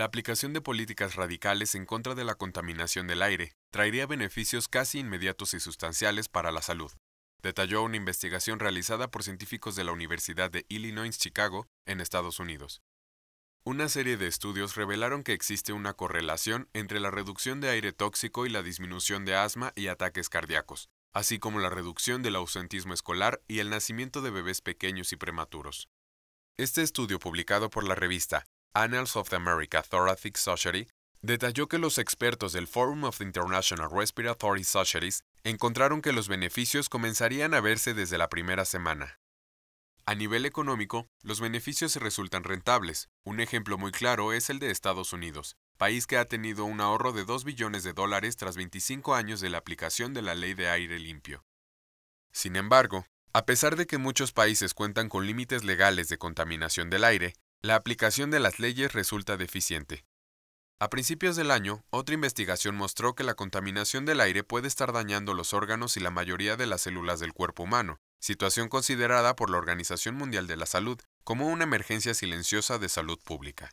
La aplicación de políticas radicales en contra de la contaminación del aire traería beneficios casi inmediatos y sustanciales para la salud, detalló una investigación realizada por científicos de la Universidad de Illinois-Chicago, en Estados Unidos. Una serie de estudios revelaron que existe una correlación entre la reducción de aire tóxico y la disminución de asma y ataques cardíacos, así como la reducción del ausentismo escolar y el nacimiento de bebés pequeños y prematuros. Este estudio publicado por la revista Annals of the American Thoracic Society, detalló que los expertos del Forum of the International Respiratory Societies encontraron que los beneficios comenzarían a verse desde la primera semana. A nivel económico, los beneficios resultan rentables. Un ejemplo muy claro es el de Estados Unidos, país que ha tenido un ahorro de 2 billones de dólares tras 25 años de la aplicación de la ley de aire limpio. Sin embargo, a pesar de que muchos países cuentan con límites legales de contaminación del aire, la aplicación de las leyes resulta deficiente. A principios del año, otra investigación mostró que la contaminación del aire puede estar dañando los órganos y la mayoría de las células del cuerpo humano, situación considerada por la Organización Mundial de la Salud como una emergencia silenciosa de salud pública.